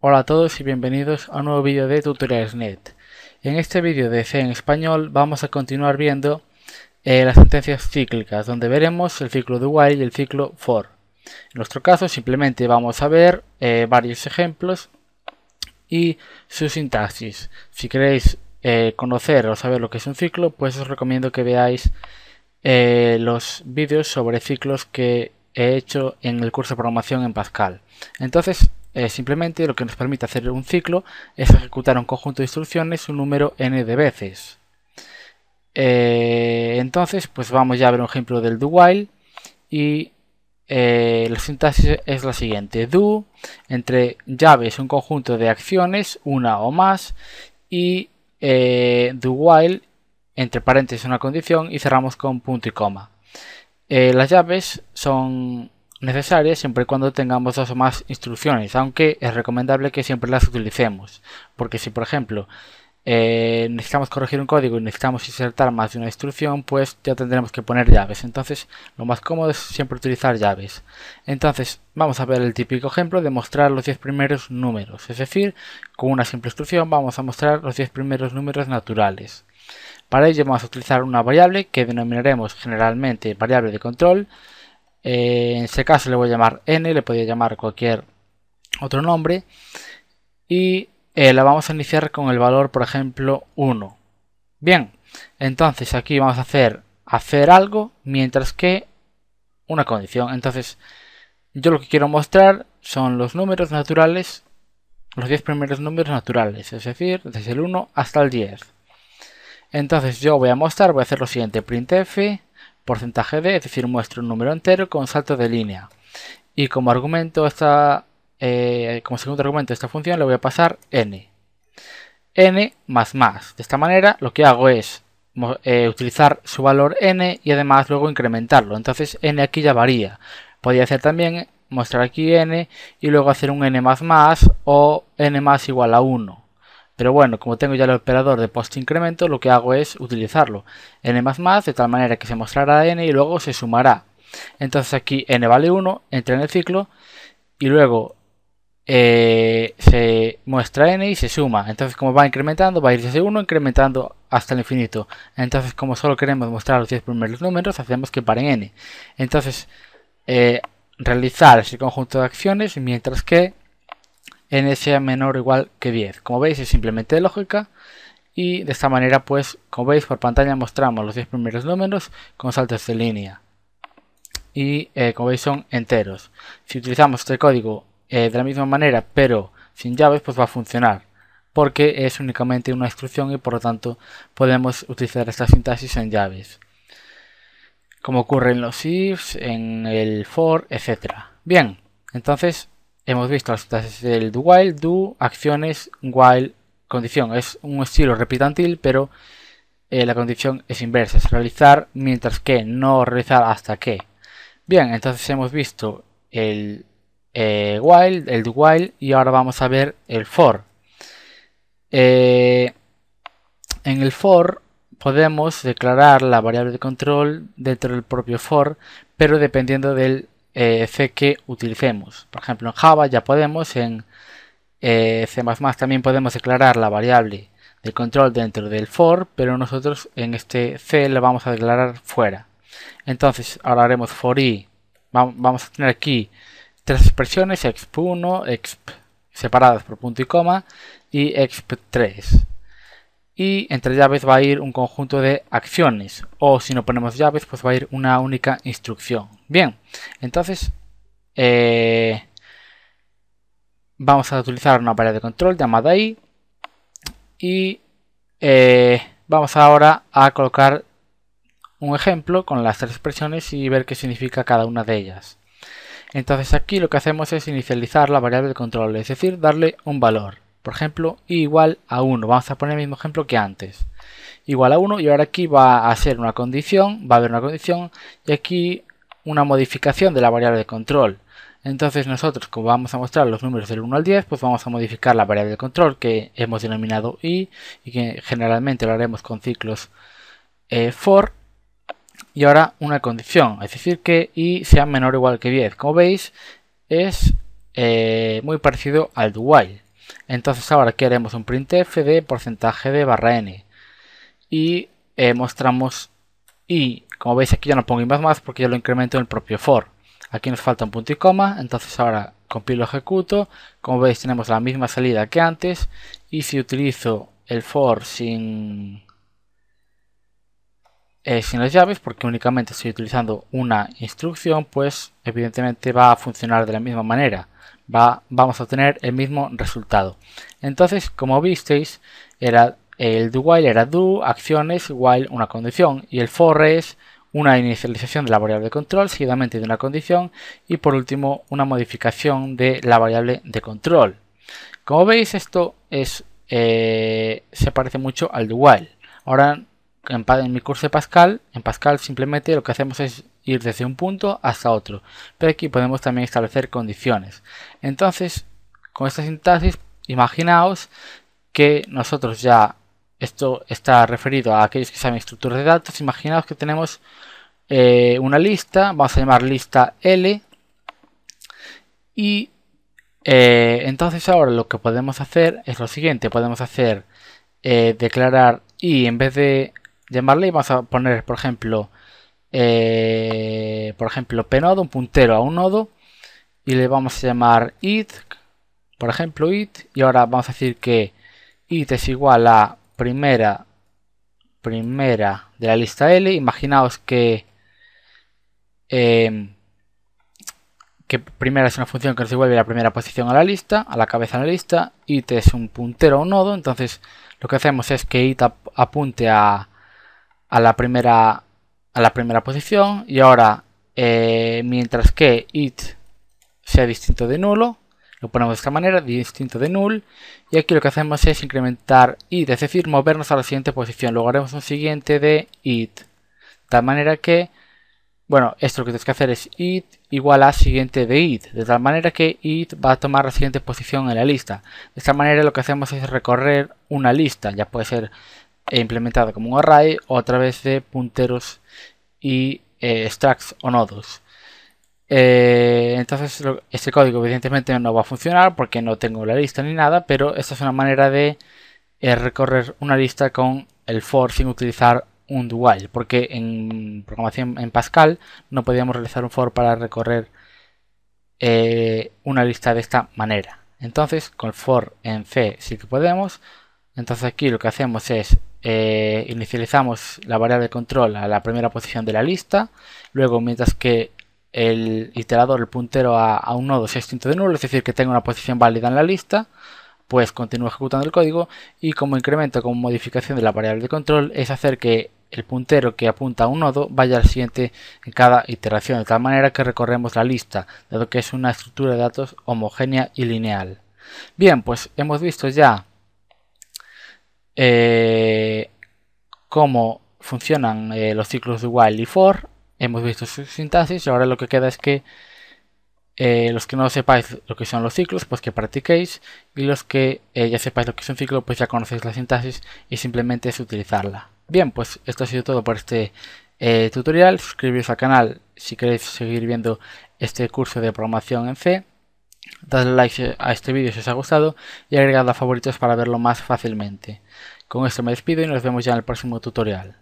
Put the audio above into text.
Hola a todos y bienvenidos a un nuevo vídeo de Tutoriales.net En este vídeo de C en español vamos a continuar viendo eh, las sentencias cíclicas donde veremos el ciclo do while y el ciclo for En nuestro caso simplemente vamos a ver eh, varios ejemplos y su sintaxis Si queréis eh, conocer o saber lo que es un ciclo pues os recomiendo que veáis los vídeos sobre ciclos que he hecho en el curso de programación en Pascal entonces eh, simplemente lo que nos permite hacer un ciclo es ejecutar un conjunto de instrucciones un número n de veces. Eh, entonces, pues vamos ya a ver un ejemplo del do while y eh, la sintaxis es la siguiente. Do entre llaves un conjunto de acciones, una o más, y do while entre paréntesis una condición y cerramos con punto y coma. las llaves son necesarias siempre y cuando tengamos dos o más instrucciones, aunque es recomendable que siempre las utilicemos, porque si por ejemplo eh, necesitamos corregir un código y necesitamos insertar más de una instrucción, pues ya tendremos que poner llaves, entonces lo más cómodo es siempre utilizar llaves. Entonces vamos a ver el típico ejemplo de mostrar los 10 primeros números, es decir, con una simple instrucción vamos a mostrar los 10 primeros números naturales. Para ello vamos a utilizar una variable que denominaremos generalmente variable de control, eh, en ese caso le voy a llamar n, le podría llamar cualquier otro nombre. Y eh, la vamos a iniciar con el valor, por ejemplo, 1. Bien, entonces aquí vamos a hacer hacer algo mientras que una condición. Entonces, yo lo que quiero mostrar son los números naturales, los 10 primeros números naturales, es decir, desde el 1 hasta el 10. Entonces yo voy a mostrar, voy a hacer lo siguiente, printf porcentaje de, es decir, muestro un número entero con salto de línea. Y como argumento esta, eh, como segundo argumento de esta función le voy a pasar n. n más más. De esta manera lo que hago es eh, utilizar su valor n y además luego incrementarlo. Entonces n aquí ya varía. Podría hacer también mostrar aquí n y luego hacer un n más más o n más igual a 1. Pero bueno, como tengo ya el operador de post-incremento, lo que hago es utilizarlo. n++ de tal manera que se mostrará n y luego se sumará. Entonces aquí n vale 1, entra en el ciclo y luego eh, se muestra n y se suma. Entonces como va incrementando, va a ir desde 1 incrementando hasta el infinito. Entonces como solo queremos mostrar los 10 primeros números, hacemos que paren n. Entonces... Eh, realizar ese conjunto de acciones mientras que n sea menor o igual que 10. Como veis es simplemente lógica y de esta manera pues como veis por pantalla mostramos los 10 primeros números con saltos de línea y eh, como veis son enteros. Si utilizamos este código eh, de la misma manera pero sin llaves pues va a funcionar porque es únicamente una instrucción y por lo tanto podemos utilizar esta sintaxis en llaves como ocurre en los ifs, en el for, etc. Bien, entonces hemos visto las frases del do while, do, acciones, while, condición. Es un estilo repitantil, pero eh, la condición es inversa, es realizar mientras que, no realizar hasta que. Bien, entonces hemos visto el eh, while, el do while y ahora vamos a ver el for. Eh, en el for podemos declarar la variable de control dentro del propio for, pero dependiendo del eh, C que utilicemos. Por ejemplo, en Java ya podemos, en eh, C++ también podemos declarar la variable de control dentro del for, pero nosotros en este C la vamos a declarar fuera. Entonces, ahora haremos for i. Vamos a tener aquí tres expresiones, exp1, exp separadas por punto y coma, y exp3 y entre llaves va a ir un conjunto de acciones o si no ponemos llaves pues va a ir una única instrucción. Bien, entonces eh, vamos a utilizar una variable de control llamada i y eh, vamos ahora a colocar un ejemplo con las tres expresiones y ver qué significa cada una de ellas. Entonces aquí lo que hacemos es inicializar la variable de control, es decir, darle un valor por ejemplo, igual a 1. Vamos a poner el mismo ejemplo que antes. Igual a 1 y ahora aquí va a ser una condición, va a haber una condición y aquí una modificación de la variable de control. Entonces nosotros, como vamos a mostrar los números del 1 al 10, pues vamos a modificar la variable de control que hemos denominado i y que generalmente lo haremos con ciclos eh, for y ahora una condición, es decir que i sea menor o igual que 10. Como veis es eh, muy parecido al do while. Entonces ahora aquí haremos un printf de porcentaje de barra n y eh, mostramos y como veis aquí ya no pongo más más porque ya lo incremento en el propio for. Aquí nos falta un punto y coma, entonces ahora compilo ejecuto. Como veis tenemos la misma salida que antes y si utilizo el for sin, eh, sin las llaves porque únicamente estoy utilizando una instrucción pues evidentemente va a funcionar de la misma manera va, vamos a obtener el mismo resultado. Entonces, como visteis, era el do while era do, acciones, while una condición y el for es una inicialización de la variable de control, seguidamente de una condición y por último una modificación de la variable de control. Como veis esto es, eh, se parece mucho al do while. Ahora en, en mi curso de Pascal, en Pascal simplemente lo que hacemos es ir desde un punto hasta otro, pero aquí podemos también establecer condiciones. Entonces, con esta sintaxis, imaginaos que nosotros ya, esto está referido a aquellos que saben estructuras de datos, imaginaos que tenemos eh, una lista, vamos a llamar lista L, y eh, entonces ahora lo que podemos hacer es lo siguiente, podemos hacer eh, declarar y en vez de llamarle vamos a poner por ejemplo eh, por ejemplo, pnodo, un puntero a un nodo, y le vamos a llamar it, por ejemplo, it, y ahora vamos a decir que it es igual a primera, primera de la lista L, imaginaos que, em, que primera es una función que nos devuelve la primera posición a la lista, a la cabeza de la lista, it es un puntero a un nodo, entonces lo que hacemos es que it apunte a, a la primera la primera posición y ahora eh, mientras que it sea distinto de nulo lo ponemos de esta manera distinto de null y aquí lo que hacemos es incrementar it es decir movernos a la siguiente posición luego haremos un siguiente de it de tal manera que bueno esto lo que tienes que hacer es it igual a siguiente de it de tal manera que it va a tomar la siguiente posición en la lista de esta manera lo que hacemos es recorrer una lista ya puede ser e implementado como un array o a través de punteros y eh, o nodos. Eh, entonces este código evidentemente no va a funcionar porque no tengo la lista ni nada, pero esta es una manera de eh, recorrer una lista con el for sin utilizar un while, porque en programación en Pascal no podíamos realizar un for para recorrer eh, una lista de esta manera. Entonces con el for en C sí que podemos. Entonces aquí lo que hacemos es eh, inicializamos la variable de control a la primera posición de la lista, luego mientras que el iterador, el puntero a, un nodo sea extinto de nulo, es decir, que tenga una posición válida en la lista, pues continúa ejecutando el código y como incremento, como modificación de la variable de control, es hacer que el puntero que apunta a un nodo vaya al siguiente en cada iteración, de tal manera que recorremos la lista, dado que es una estructura de datos homogénea y lineal. Bien, pues hemos visto ya eh, cómo funcionan eh, los ciclos de while y for. Hemos visto su sintaxis y ahora lo que queda es que eh, los que no sepáis lo que son los ciclos, pues que practiquéis. Y los que eh, ya sepáis lo que es un ciclo, pues ya conocéis la sintaxis y simplemente es utilizarla. Bien, pues esto ha sido todo por este tutorial. Suscribiros al canal si queréis seguir viendo este curso de programación en C. Dadle like a este vídeo si os ha gustado y agregad a favoritos para verlo más fácilmente. Con esto me despido y nos vemos ya en el próximo tutorial.